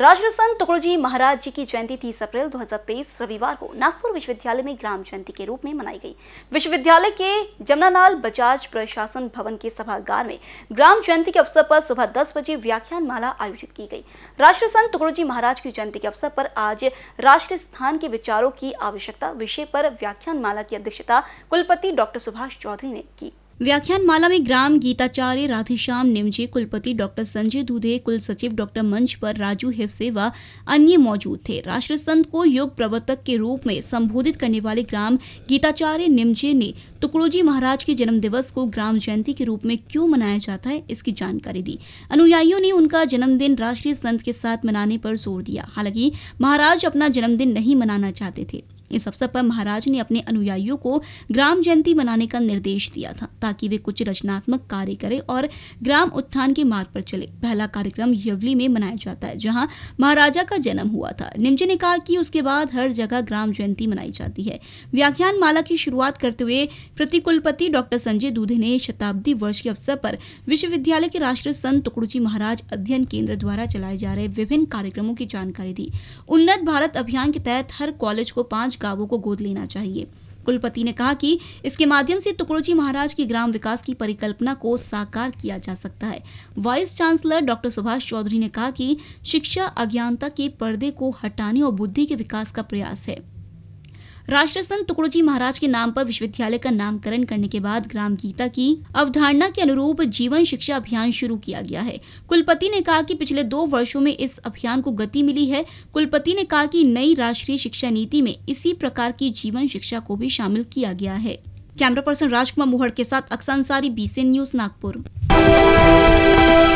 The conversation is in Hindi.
संत टुकड़ोजी महाराज जी की जयंती तीस अप्रैल 2023 रविवार को नागपुर विश्वविद्यालय में ग्राम जयंती के रूप में मनाई गई विश्वविद्यालय के जमुनालाल बजाज प्रशासन भवन के सभागार में ग्राम जयंती के अवसर पर सुबह दस बजे व्याख्यान माला आयोजित की गई राष्ट्रसंत टुकड़ोजी महाराज की जयंती के अवसर पर आज राष्ट्र स्थान के विचारों की आवश्यकता विषय पर व्याख्यान माला की अध्यक्षता कुलपति डॉक्टर सुभाष चौधरी ने की व्याख्यान माला में ग्राम गीताचार्य राधेश्याम निमजे कुलपति डॉक्टर संजय दूधे कुल सचिव डॉक्टर मंच पर राजू हिफसे व अन्य मौजूद थे राष्ट्र संत को योग प्रवर्तक के रूप में संबोधित करने वाले ग्राम गीताचार्य निमजे ने टुकड़ोजी महाराज के जन्म दिवस को ग्राम जयंती के रूप में क्यों मनाया जाता है इसकी जानकारी दी अनुयायियों ने उनका जन्मदिन राष्ट्रीय संत के साथ मनाने पर जोर दिया हालांकि महाराज अपना जन्मदिन नहीं मनाना चाहते थे इस अवसर पर महाराज ने अपने अनुयायियों को ग्राम जयंती मनाने का निर्देश दिया था ताकि वे कुछ रचनात्मक कार्य करें और ग्राम उत्थान के मार्ग पर चले पहला कार्यक्रम यवली में मनाया जाता है जहां महाराजा का जन्म हुआ था निमजे ने कहा कि उसके बाद हर जगह ग्राम जयंती मनाई जाती है व्याख्यान माला की शुरुआत करते हुए प्रतिकुलपति डॉक्टर संजय दूधे ने शताब्दी वर्ष के अवसर पर विश्वविद्यालय के राष्ट्रीय संत टुकड़ूजी महाराज अध्ययन केंद्र द्वारा चलाए जा रहे विभिन्न कार्यक्रमों की जानकारी दी उन्नत भारत अभियान के तहत हर कॉलेज को पांच गांवों को गोद लेना चाहिए कुलपति ने कहा कि इसके माध्यम से टुकड़ोजी महाराज की ग्राम विकास की परिकल्पना को साकार किया जा सकता है vice chancellor doctor Subhash Chaudhary ने कहा कि शिक्षा अज्ञानता के पर्दे को हटाने और बुद्धि के विकास का प्रयास है राष्ट्र संत टुकड़ोजी महाराज के नाम पर विश्वविद्यालय का नामकरण करने के बाद ग्राम गीता की अवधारणा के अनुरूप जीवन शिक्षा अभियान शुरू किया गया है कुलपति ने कहा कि पिछले दो वर्षों में इस अभियान को गति मिली है कुलपति ने कहा कि नई राष्ट्रीय शिक्षा नीति में इसी प्रकार की जीवन शिक्षा को भी शामिल किया गया है कैमरा पर्सन राजकुमार मोहर के साथ अक्सर अंसारी बीसी न्यूज नागपुर